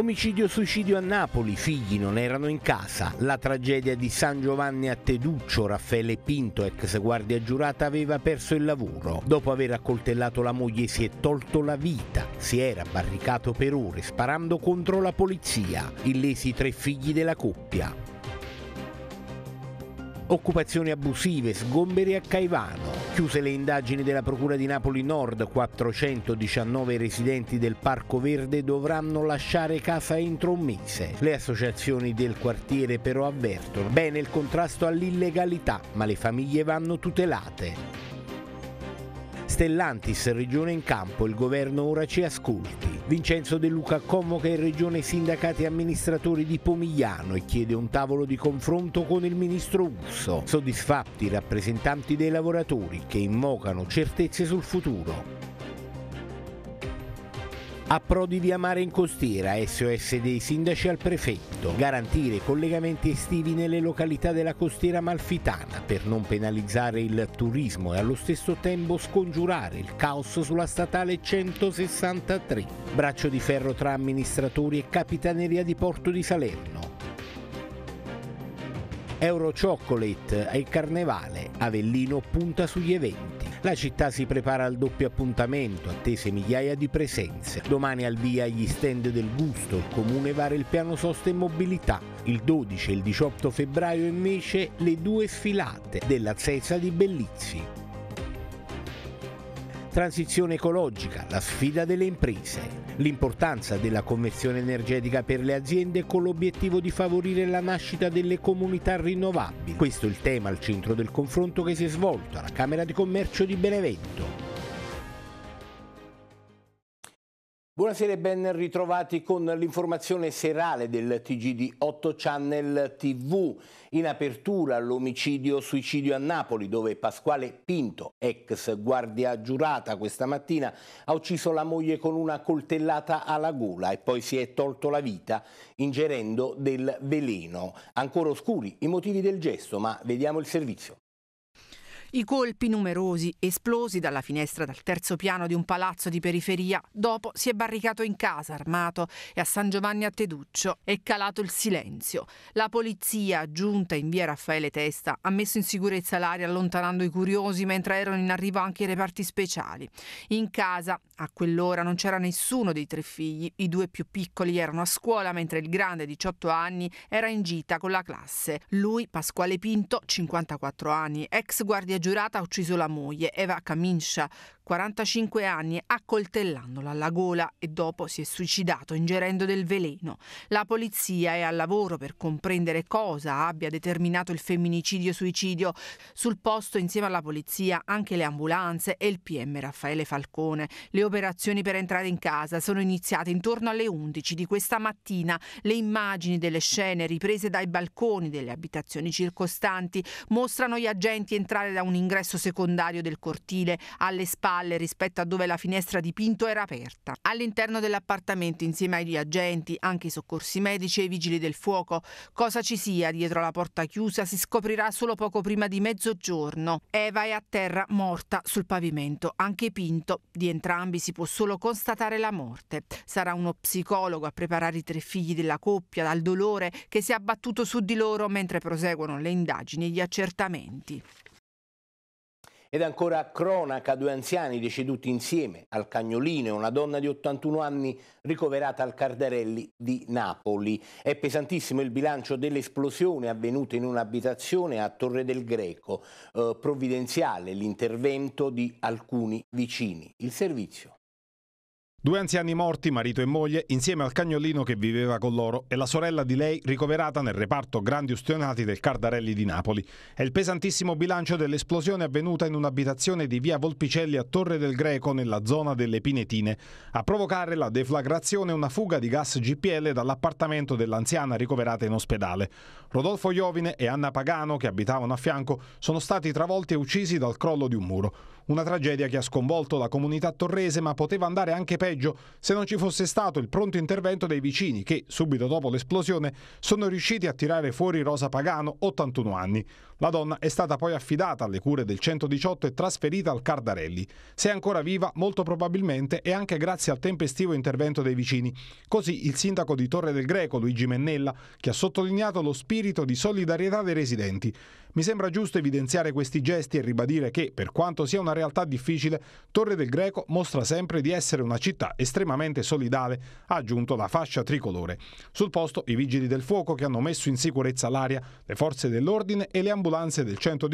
Omicidio-suicidio a Napoli, figli non erano in casa. La tragedia di San Giovanni a Teduccio, Raffaele Pinto, ex guardia giurata, aveva perso il lavoro. Dopo aver accoltellato la moglie si è tolto la vita. Si era barricato per ore sparando contro la polizia. Illesi tre figli della coppia. Occupazioni abusive, sgomberi a Caivano. Chiuse le indagini della Procura di Napoli Nord, 419 residenti del Parco Verde dovranno lasciare casa entro un mese. Le associazioni del quartiere però avvertono bene il contrasto all'illegalità, ma le famiglie vanno tutelate. Stellantis, regione in campo, il governo ora ci ascolti. Vincenzo De Luca convoca in regione sindacati e amministratori di Pomigliano e chiede un tavolo di confronto con il ministro Urso. Soddisfatti i rappresentanti dei lavoratori che invocano certezze sul futuro. Approdi via mare in costiera, SOS dei sindaci al prefetto. Garantire collegamenti estivi nelle località della costiera malfitana per non penalizzare il turismo e allo stesso tempo scongiurare il caos sulla statale 163. Braccio di ferro tra amministratori e capitaneria di Porto di Salerno. Euro Chocolate e Carnevale, Avellino punta sugli eventi. La città si prepara al doppio appuntamento, attese migliaia di presenze. Domani al via gli stand del gusto, il comune vara il piano sosta e mobilità. Il 12 e il 18 febbraio invece le due sfilate della Cesa di Bellizzi transizione ecologica, la sfida delle imprese, l'importanza della conversione energetica per le aziende con l'obiettivo di favorire la nascita delle comunità rinnovabili. Questo è il tema al centro del confronto che si è svolto alla Camera di Commercio di Benevento. Buonasera e ben ritrovati con l'informazione serale del TG di 8 Channel TV. In apertura l'omicidio-suicidio a Napoli dove Pasquale Pinto, ex guardia giurata questa mattina, ha ucciso la moglie con una coltellata alla gola e poi si è tolto la vita ingerendo del veleno. Ancora oscuri i motivi del gesto ma vediamo il servizio. I colpi numerosi esplosi dalla finestra dal terzo piano di un palazzo di periferia, dopo si è barricato in casa armato e a San Giovanni a Teduccio è calato il silenzio. La polizia, giunta in via Raffaele Testa, ha messo in sicurezza l'aria allontanando i curiosi mentre erano in arrivo anche i reparti speciali. In casa, a quell'ora, non c'era nessuno dei tre figli, i due più piccoli erano a scuola mentre il grande, 18 anni, era in gita con la classe. Lui, Pasquale Pinto, 54 anni, ex guardia giurata ha ucciso la moglie, Eva Camincia, 45 anni, accoltellandola alla gola e dopo si è suicidato ingerendo del veleno. La polizia è al lavoro per comprendere cosa abbia determinato il femminicidio-suicidio. Sul posto, insieme alla polizia, anche le ambulanze e il PM Raffaele Falcone. Le operazioni per entrare in casa sono iniziate intorno alle 11 di questa mattina. Le immagini delle scene riprese dai balconi delle abitazioni circostanti mostrano gli agenti entrare da un un ingresso secondario del cortile alle spalle rispetto a dove la finestra di Pinto era aperta. All'interno dell'appartamento, insieme agli agenti, anche i soccorsi medici e i vigili del fuoco, cosa ci sia dietro la porta chiusa si scoprirà solo poco prima di mezzogiorno. Eva è a terra morta sul pavimento, anche Pinto. Di entrambi si può solo constatare la morte. Sarà uno psicologo a preparare i tre figli della coppia dal dolore che si è abbattuto su di loro mentre proseguono le indagini e gli accertamenti. Ed ancora cronaca, due anziani deceduti insieme al Cagnolino e una donna di 81 anni ricoverata al Cardarelli di Napoli. È pesantissimo il bilancio dell'esplosione avvenuta in un'abitazione a Torre del Greco. Eh, provvidenziale l'intervento di alcuni vicini. Il servizio. Due anziani morti, marito e moglie, insieme al cagnolino che viveva con loro e la sorella di lei ricoverata nel reparto grandi ustionati del Cardarelli di Napoli. È il pesantissimo bilancio dell'esplosione avvenuta in un'abitazione di via Volpicelli a Torre del Greco nella zona delle Pinetine. A provocare la deflagrazione una fuga di gas GPL dall'appartamento dell'anziana ricoverata in ospedale. Rodolfo Iovine e Anna Pagano, che abitavano a fianco, sono stati travolti e uccisi dal crollo di un muro. Una tragedia che ha sconvolto la comunità torrese ma poteva andare anche peggio se non ci fosse stato il pronto intervento dei vicini che, subito dopo l'esplosione, sono riusciti a tirare fuori Rosa Pagano, 81 anni. La donna è stata poi affidata alle cure del 118 e trasferita al Cardarelli. Se è ancora viva, molto probabilmente è anche grazie al tempestivo intervento dei vicini. Così il sindaco di Torre del Greco, Luigi Mennella, che ha sottolineato lo spirito di solidarietà dei residenti. Mi sembra giusto evidenziare questi gesti e ribadire che, per quanto sia una realtà difficile, Torre del Greco mostra sempre di essere una città estremamente solidale, ha aggiunto la fascia tricolore. Sul posto i vigili del fuoco che hanno messo in sicurezza l'aria, le forze dell'ordine e le ambulanze del 118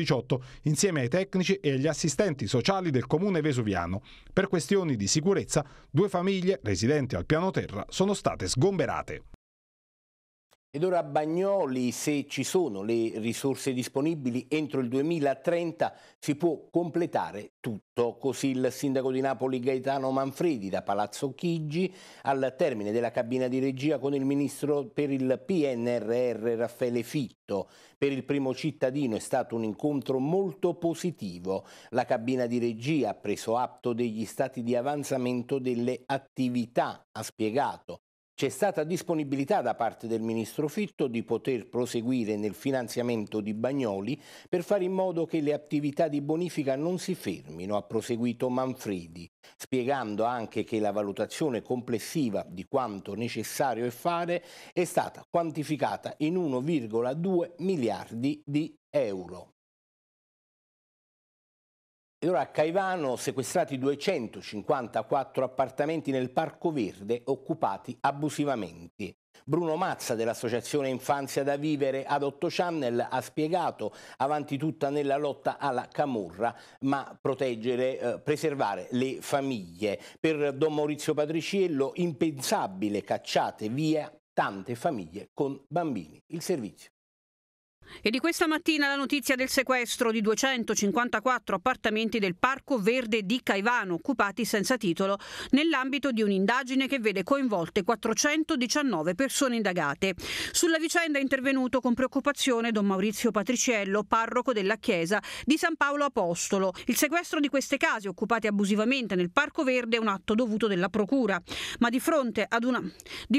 insieme ai tecnici e agli assistenti sociali del comune vesuviano. Per questioni di sicurezza, due famiglie residenti al piano terra sono state sgomberate. Ed ora Bagnoli, se ci sono le risorse disponibili entro il 2030 si può completare tutto, così il sindaco di Napoli Gaetano Manfredi da Palazzo Chigi al termine della cabina di regia con il ministro per il PNRR Raffaele Fitto. Per il primo cittadino è stato un incontro molto positivo. La cabina di regia ha preso atto degli stati di avanzamento delle attività, ha spiegato. C'è stata disponibilità da parte del ministro Fitto di poter proseguire nel finanziamento di Bagnoli per fare in modo che le attività di bonifica non si fermino, ha proseguito Manfredi, spiegando anche che la valutazione complessiva di quanto necessario è fare è stata quantificata in 1,2 miliardi di euro allora a Caivano sequestrati 254 appartamenti nel Parco Verde occupati abusivamente. Bruno Mazza dell'associazione Infanzia da Vivere ad 8 Channel ha spiegato avanti tutta nella lotta alla camorra ma proteggere, eh, preservare le famiglie. Per Don Maurizio Patriciello impensabile cacciate via tante famiglie con bambini. Il servizio. E di questa mattina la notizia del sequestro di 254 appartamenti del Parco Verde di Caivano, occupati senza titolo, nell'ambito di un'indagine che vede coinvolte 419 persone indagate. Sulla vicenda è intervenuto con preoccupazione don Maurizio Patriciello, parroco della chiesa di San Paolo Apostolo. Il sequestro di queste case occupate abusivamente nel Parco Verde è un atto dovuto della Procura, ma di fronte ad una,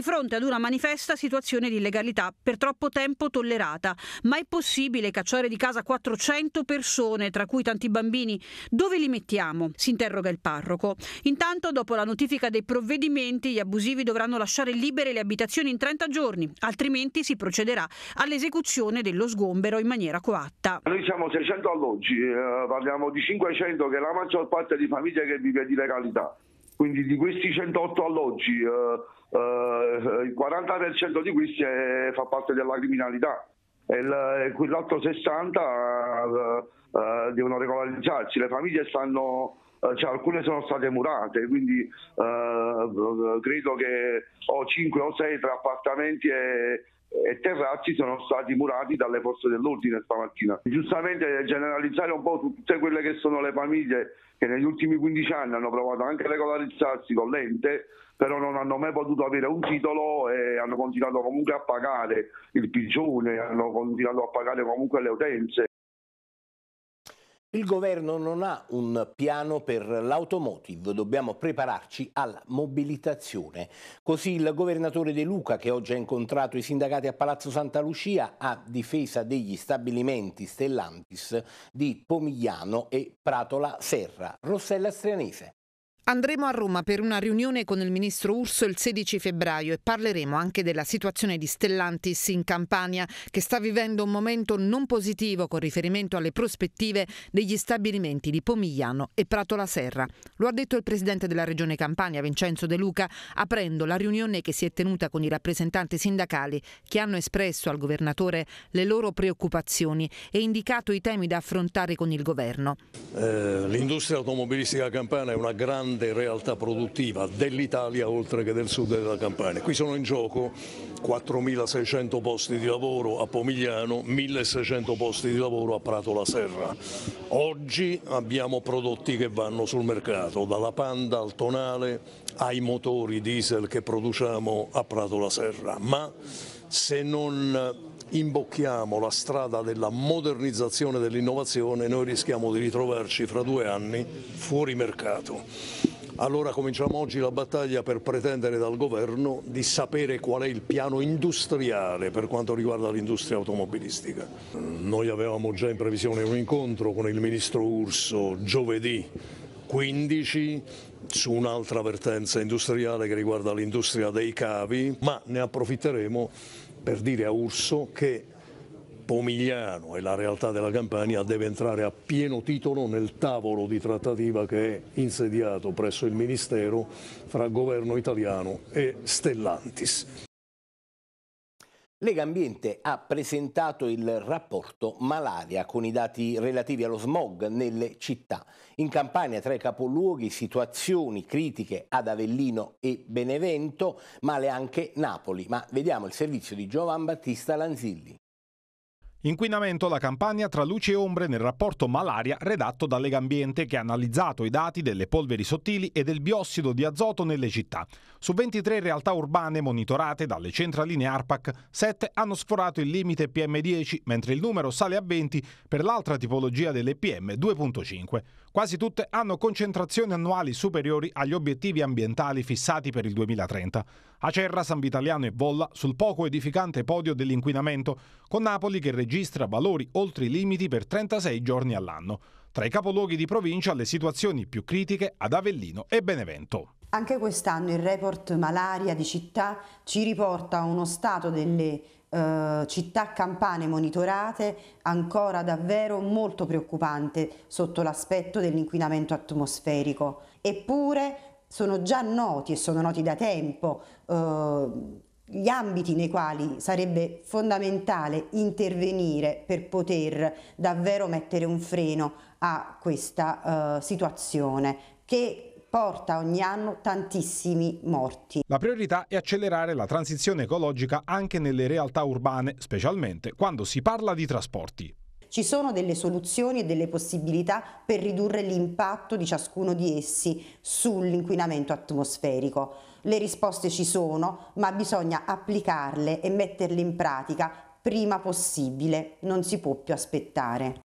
fronte ad una manifesta situazione di illegalità per troppo tempo tollerata, ma è possibile cacciare di casa 400 persone, tra cui tanti bambini? Dove li mettiamo? Si interroga il parroco. Intanto, dopo la notifica dei provvedimenti, gli abusivi dovranno lasciare libere le abitazioni in 30 giorni, altrimenti si procederà all'esecuzione dello sgombero in maniera coatta. Noi siamo 600 alloggi, eh, parliamo di 500 che è la maggior parte di famiglie che vive di legalità. Quindi di questi 108 alloggi eh, eh, il 40% di questi è, fa parte della criminalità l'860 eh, eh, devono regolarizzarsi, le famiglie stanno... Eh, cioè, alcune sono state murate, quindi eh, credo che ho 5 o 6 tra appartamenti e, e terrazzi sono stati murati dalle forze dell'ordine stamattina. Giustamente eh, generalizzare un po' tutte quelle che sono le famiglie che negli ultimi 15 anni hanno provato anche a regolarizzarsi con l'ente, però non hanno mai potuto avere un titolo e hanno continuato comunque a pagare il pigione, hanno continuato a pagare comunque le utenze il governo non ha un piano per l'automotive, dobbiamo prepararci alla mobilitazione. Così il governatore De Luca, che oggi ha incontrato i sindacati a Palazzo Santa Lucia, a difesa degli stabilimenti Stellantis di Pomigliano e Pratola Serra. Rossella Strianese. Andremo a Roma per una riunione con il ministro Urso il 16 febbraio e parleremo anche della situazione di Stellantis in Campania che sta vivendo un momento non positivo con riferimento alle prospettive degli stabilimenti di Pomigliano e Prato la Serra. Lo ha detto il presidente della regione Campania Vincenzo De Luca aprendo la riunione che si è tenuta con i rappresentanti sindacali che hanno espresso al governatore le loro preoccupazioni e indicato i temi da affrontare con il governo. Eh, l'industria automobilistica campana è una grande grande realtà produttiva dell'Italia oltre che del sud della Campania. Qui sono in gioco 4.600 posti di lavoro a Pomigliano, 1.600 posti di lavoro a Prato la Serra. Oggi abbiamo prodotti che vanno sul mercato, dalla Panda al Tonale ai motori diesel che produciamo a Prato la Serra, ma se non imbocchiamo la strada della modernizzazione e dell'innovazione noi rischiamo di ritrovarci fra due anni fuori mercato. Allora cominciamo oggi la battaglia per pretendere dal governo di sapere qual è il piano industriale per quanto riguarda l'industria automobilistica. Noi avevamo già in previsione un incontro con il ministro Urso giovedì 15 su un'altra vertenza industriale che riguarda l'industria dei cavi, ma ne approfitteremo per dire a Urso che Pomigliano e la realtà della Campania deve entrare a pieno titolo nel tavolo di trattativa che è insediato presso il Ministero fra governo italiano e Stellantis. Lega Ambiente ha presentato il rapporto malaria con i dati relativi allo smog nelle città. In Campania tra i capoluoghi situazioni critiche ad Avellino e Benevento, male anche Napoli, ma vediamo il servizio di Giovan Battista Lanzilli. Inquinamento la campagna tra luci e ombre nel rapporto malaria redatto da Lega Ambiente che ha analizzato i dati delle polveri sottili e del biossido di azoto nelle città. Su 23 realtà urbane monitorate dalle centraline ARPAC, 7 hanno sforato il limite PM10, mentre il numero sale a 20 per l'altra tipologia delle PM2.5. Quasi tutte hanno concentrazioni annuali superiori agli obiettivi ambientali fissati per il 2030. Acerra, San Vitaliano e Volla sul poco edificante podio dell'inquinamento, con Napoli che registra registra valori oltre i limiti per 36 giorni all'anno. Tra i capoluoghi di provincia le situazioni più critiche ad Avellino e Benevento. Anche quest'anno il report malaria di città ci riporta uno stato delle eh, città campane monitorate ancora davvero molto preoccupante sotto l'aspetto dell'inquinamento atmosferico. Eppure sono già noti e sono noti da tempo eh, gli ambiti nei quali sarebbe fondamentale intervenire per poter davvero mettere un freno a questa uh, situazione che porta ogni anno tantissimi morti. La priorità è accelerare la transizione ecologica anche nelle realtà urbane, specialmente quando si parla di trasporti. Ci sono delle soluzioni e delle possibilità per ridurre l'impatto di ciascuno di essi sull'inquinamento atmosferico le risposte ci sono, ma bisogna applicarle e metterle in pratica prima possibile, non si può più aspettare.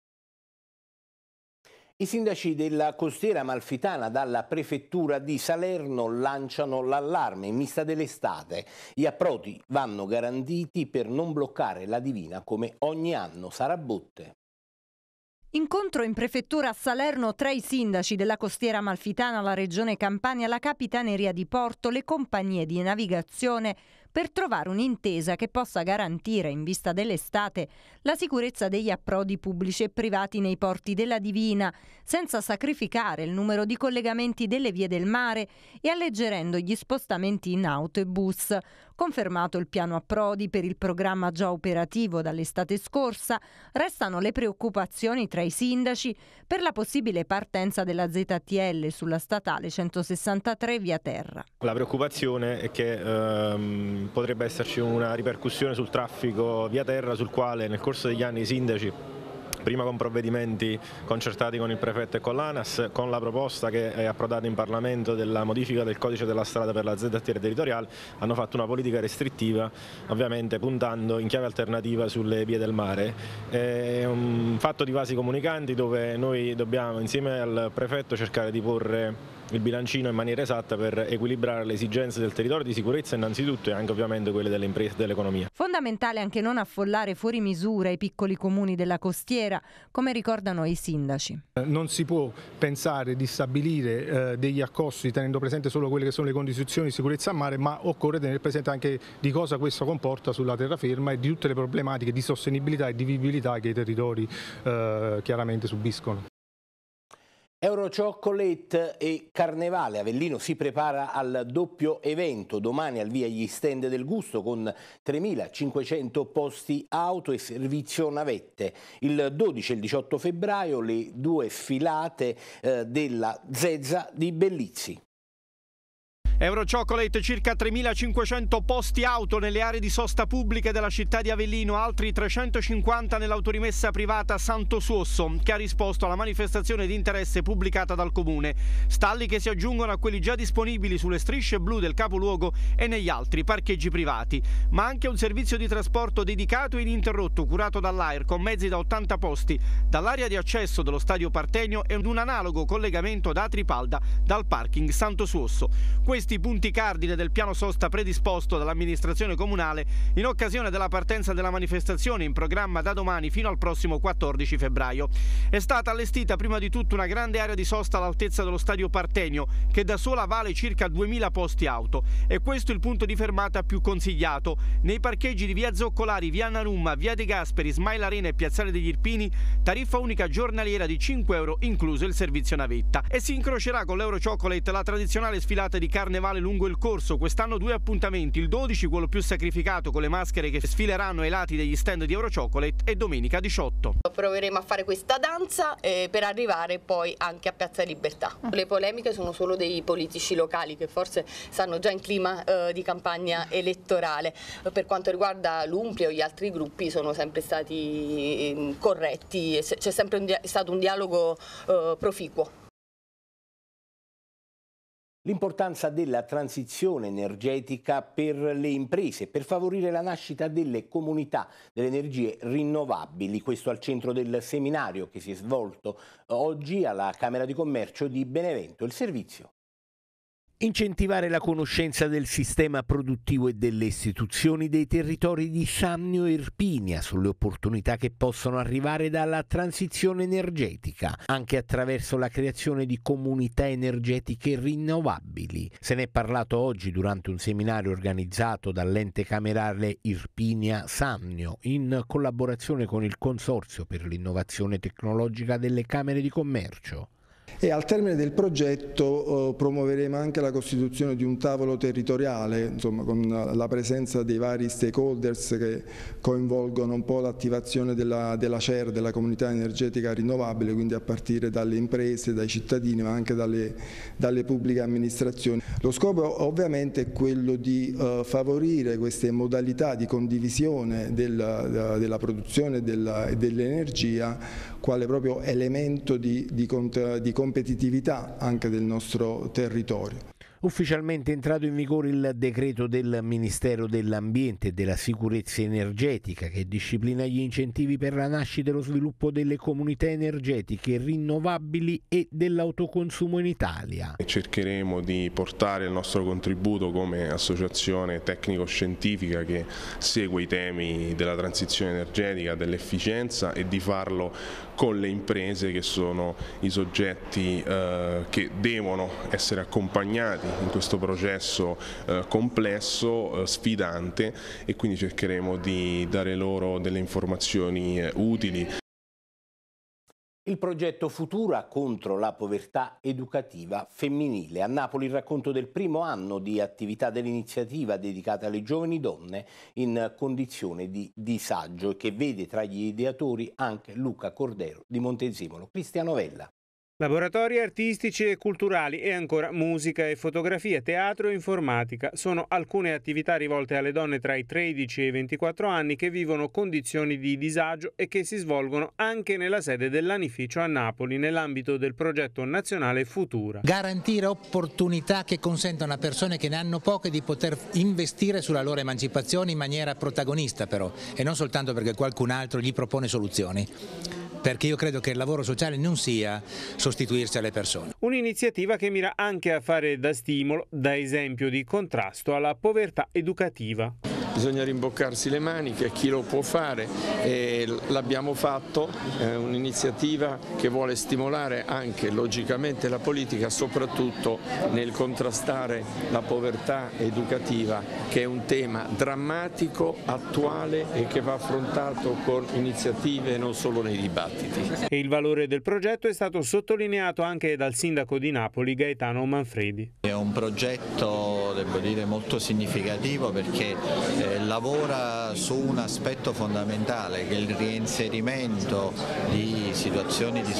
I sindaci della costiera malfitana dalla prefettura di Salerno lanciano l'allarme in vista dell'estate. Gli approdi vanno garantiti per non bloccare la divina come ogni anno sarà botte. Incontro in prefettura a Salerno tra i sindaci della costiera malfitana, la regione Campania, la capitaneria di Porto, le compagnie di navigazione per trovare un'intesa che possa garantire, in vista dell'estate, la sicurezza degli approdi pubblici e privati nei porti della Divina, senza sacrificare il numero di collegamenti delle vie del mare e alleggerendo gli spostamenti in auto e bus. Confermato il piano a Prodi per il programma già operativo dall'estate scorsa, restano le preoccupazioni tra i sindaci per la possibile partenza della ZTL sulla statale 163 via terra. La preoccupazione è che ehm, potrebbe esserci una ripercussione sul traffico via terra sul quale nel corso degli anni i sindaci prima con provvedimenti concertati con il prefetto e con l'ANAS, con la proposta che è approdata in Parlamento della modifica del codice della strada per la ZTR territoriale, hanno fatto una politica restrittiva, ovviamente puntando in chiave alternativa sulle vie del mare. È un fatto di vasi comunicanti dove noi dobbiamo insieme al prefetto cercare di porre il bilancino in maniera esatta per equilibrare le esigenze del territorio di sicurezza innanzitutto e anche ovviamente quelle delle imprese e dell'economia. Fondamentale anche non affollare fuori misura i piccoli comuni della costiera, come ricordano i sindaci. Eh, non si può pensare di stabilire eh, degli accosti tenendo presente solo quelle che sono le condizioni di sicurezza a mare, ma occorre tenere presente anche di cosa questo comporta sulla terraferma e di tutte le problematiche di sostenibilità e di vivibilità che i territori eh, chiaramente subiscono. Euro Chocolate e Carnevale. Avellino si prepara al doppio evento. Domani al via gli stand del gusto con 3.500 posti auto e servizio navette. Il 12 e il 18 febbraio le due filate eh, della Zezza di Bellizzi. Eurochocolate circa 3.500 posti auto nelle aree di sosta pubbliche della città di Avellino, altri 350 nell'autorimessa privata Santo Suosso, che ha risposto alla manifestazione di interesse pubblicata dal Comune. Stalli che si aggiungono a quelli già disponibili sulle strisce blu del capoluogo e negli altri parcheggi privati, ma anche un servizio di trasporto dedicato e ininterrotto curato dall'AIR con mezzi da 80 posti, dall'area di accesso dello stadio Partenio e un analogo collegamento da Tripalda dal parking Santo Suosso. Questi questi punti cardine del piano sosta predisposto dall'amministrazione comunale in occasione della partenza della manifestazione in programma da domani fino al prossimo 14 febbraio. È stata allestita prima di tutto una grande area di sosta all'altezza dello stadio Partenio che da sola vale circa 2000 posti auto e questo è il punto di fermata più consigliato. Nei parcheggi di via Zoccolari, via Narumma, via De Gasperi, Smile Arena e Piazzale degli Irpini tariffa unica giornaliera di 5 euro incluso il servizio navetta e si incrocerà con l'Euro Chocolate la tradizionale sfilata di carne carnevale lungo il corso. Quest'anno due appuntamenti, il 12 quello più sacrificato con le maschere che sfileranno ai lati degli stand di Eurochocolate e domenica 18. Proveremo a fare questa danza eh, per arrivare poi anche a Piazza Libertà. Ah. Le polemiche sono solo dei politici locali che forse stanno già in clima eh, di campagna elettorale. Per quanto riguarda l'Umpria o gli altri gruppi sono sempre stati mm, corretti, c'è sempre un stato un dialogo eh, proficuo. L'importanza della transizione energetica per le imprese, per favorire la nascita delle comunità delle energie rinnovabili, questo al centro del seminario che si è svolto oggi alla Camera di Commercio di Benevento. Il servizio Incentivare la conoscenza del sistema produttivo e delle istituzioni dei territori di Sannio e Irpinia sulle opportunità che possono arrivare dalla transizione energetica, anche attraverso la creazione di comunità energetiche rinnovabili. Se ne è parlato oggi durante un seminario organizzato dall'ente camerale Irpinia Sannio in collaborazione con il Consorzio per l'innovazione tecnologica delle Camere di Commercio. E al termine del progetto eh, promuoveremo anche la costituzione di un tavolo territoriale, insomma, con la presenza dei vari stakeholders che coinvolgono un po' l'attivazione della, della CER, della comunità energetica rinnovabile, quindi a partire dalle imprese, dai cittadini ma anche dalle, dalle pubbliche amministrazioni. Lo scopo ovviamente è quello di eh, favorire queste modalità di condivisione della, eh, della produzione dell'energia dell quale proprio elemento di, di, di competitività anche del nostro territorio. Ufficialmente è entrato in vigore il decreto del Ministero dell'Ambiente e della Sicurezza Energetica che disciplina gli incentivi per la nascita e lo sviluppo delle comunità energetiche rinnovabili e dell'autoconsumo in Italia. Cercheremo di portare il nostro contributo come associazione tecnico-scientifica che segue i temi della transizione energetica, dell'efficienza e di farlo con le imprese che sono i soggetti eh, che devono essere accompagnati in questo processo eh, complesso, eh, sfidante e quindi cercheremo di dare loro delle informazioni eh, utili il progetto Futura contro la povertà educativa femminile. A Napoli il racconto del primo anno di attività dell'iniziativa dedicata alle giovani donne in condizione di disagio che vede tra gli ideatori anche Luca Cordero di Montezemolo. Cristiano Vella. Laboratori artistici e culturali e ancora musica e fotografia, teatro e informatica sono alcune attività rivolte alle donne tra i 13 e i 24 anni che vivono condizioni di disagio e che si svolgono anche nella sede dell'anificio a Napoli nell'ambito del progetto nazionale Futura. Garantire opportunità che consentano a persone che ne hanno poche di poter investire sulla loro emancipazione in maniera protagonista però e non soltanto perché qualcun altro gli propone soluzioni perché io credo che il lavoro sociale non sia sostituirsi alle persone. Un'iniziativa che mira anche a fare da stimolo, da esempio di contrasto alla povertà educativa bisogna rimboccarsi le maniche, chi lo può fare, l'abbiamo fatto, è un'iniziativa che vuole stimolare anche logicamente la politica, soprattutto nel contrastare la povertà educativa che è un tema drammatico, attuale e che va affrontato con iniziative e non solo nei dibattiti. E il valore del progetto è stato sottolineato anche dal sindaco di Napoli Gaetano Manfredi. È un progetto devo dire molto significativo perché eh, lavora su un aspetto fondamentale che è il reinserimento di situazioni di,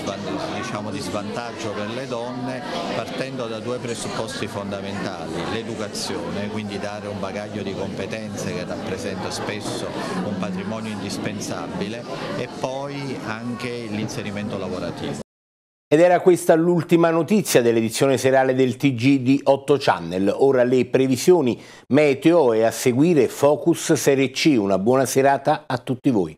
diciamo, di svantaggio per le donne partendo da due presupposti fondamentali, l'educazione, quindi dare un bagaglio di competenze che rappresenta spesso un patrimonio indispensabile e poi anche l'inserimento lavorativo. Ed era questa l'ultima notizia dell'edizione serale del TG di 8 Channel. Ora le previsioni meteo e a seguire Focus Serie C. Una buona serata a tutti voi.